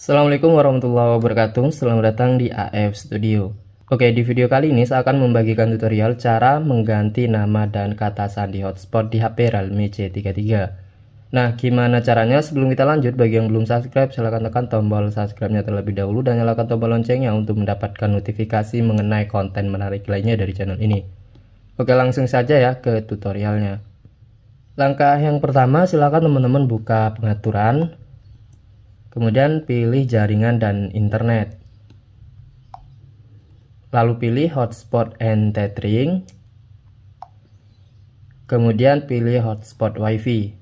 Assalamualaikum warahmatullahi wabarakatuh, selamat datang di AF Studio Oke, di video kali ini saya akan membagikan tutorial cara mengganti nama dan kata sandi hotspot di HP Realme C33 Nah, gimana caranya? Sebelum kita lanjut, bagi yang belum subscribe, silahkan tekan tombol subscribe-nya terlebih dahulu dan nyalakan tombol loncengnya untuk mendapatkan notifikasi mengenai konten menarik lainnya dari channel ini Oke, langsung saja ya ke tutorialnya Langkah yang pertama, silahkan teman-teman buka pengaturan, Kemudian pilih jaringan dan internet. Lalu pilih hotspot and tethering. Kemudian pilih hotspot WiFi.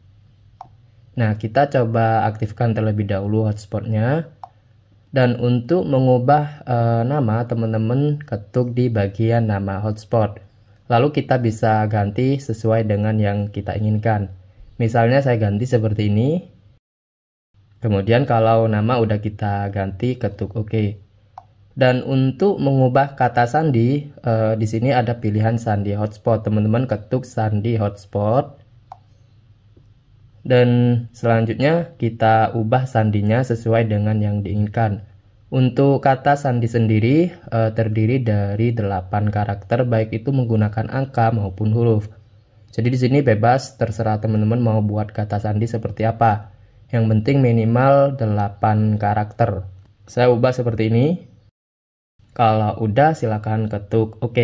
Nah, kita coba aktifkan terlebih dahulu hotspotnya. Dan untuk mengubah e, nama, teman-teman ketuk di bagian nama hotspot. Lalu kita bisa ganti sesuai dengan yang kita inginkan. Misalnya saya ganti seperti ini. Kemudian kalau nama udah kita ganti ketuk OK. Dan untuk mengubah kata sandi, eh, di sini ada pilihan sandi hotspot. Teman-teman ketuk sandi hotspot. Dan selanjutnya kita ubah sandinya sesuai dengan yang diinginkan. Untuk kata sandi sendiri eh, terdiri dari 8 karakter baik itu menggunakan angka maupun huruf. Jadi di sini bebas terserah teman-teman mau buat kata sandi seperti apa. Yang penting minimal 8 karakter. Saya ubah seperti ini. Kalau udah silahkan ketuk OK.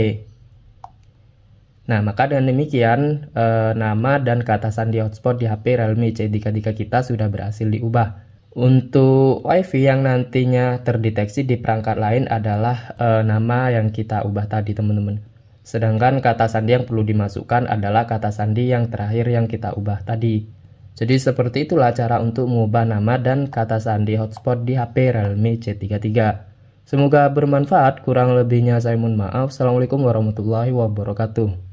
Nah, maka dengan demikian e, nama dan kata sandi hotspot di HP Realme C33 kita sudah berhasil diubah. Untuk WiFi yang nantinya terdeteksi di perangkat lain adalah e, nama yang kita ubah tadi, teman-teman. Sedangkan kata sandi yang perlu dimasukkan adalah kata sandi yang terakhir yang kita ubah tadi. Jadi seperti itulah cara untuk mengubah nama dan kata sandi hotspot di HP Realme C33. Semoga bermanfaat, kurang lebihnya saya mohon maaf. Assalamualaikum warahmatullahi wabarakatuh.